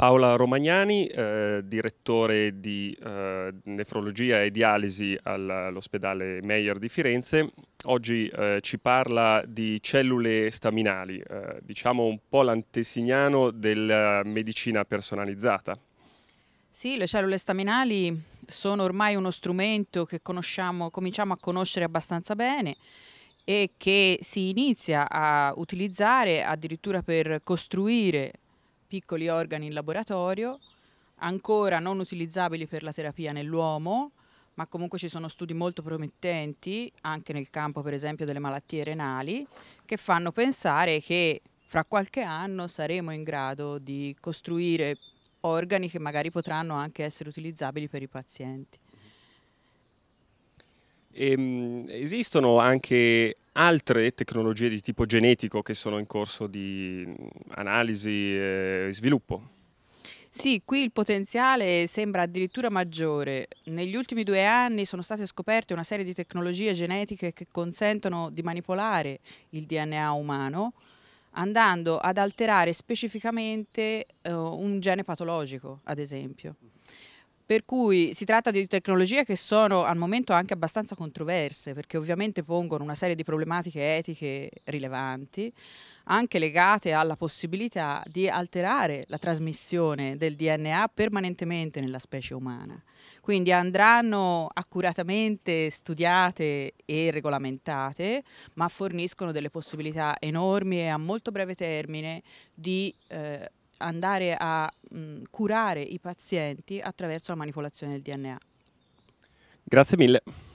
Paola Romagnani, eh, direttore di eh, nefrologia e dialisi all'ospedale Meyer di Firenze. Oggi eh, ci parla di cellule staminali, eh, diciamo un po' l'antesignano della medicina personalizzata. Sì, le cellule staminali sono ormai uno strumento che cominciamo a conoscere abbastanza bene e che si inizia a utilizzare addirittura per costruire piccoli organi in laboratorio, ancora non utilizzabili per la terapia nell'uomo, ma comunque ci sono studi molto promettenti, anche nel campo per esempio delle malattie renali, che fanno pensare che fra qualche anno saremo in grado di costruire organi che magari potranno anche essere utilizzabili per i pazienti. Ehm, esistono anche altre tecnologie di tipo genetico che sono in corso di mm, analisi e sviluppo. Sì, qui il potenziale sembra addirittura maggiore. Negli ultimi due anni sono state scoperte una serie di tecnologie genetiche che consentono di manipolare il DNA umano andando ad alterare specificamente eh, un gene patologico, ad esempio. Per cui si tratta di tecnologie che sono al momento anche abbastanza controverse, perché ovviamente pongono una serie di problematiche etiche rilevanti, anche legate alla possibilità di alterare la trasmissione del DNA permanentemente nella specie umana. Quindi andranno accuratamente studiate e regolamentate, ma forniscono delle possibilità enormi e a molto breve termine di eh, andare a mh, curare i pazienti attraverso la manipolazione del DNA. Grazie mille.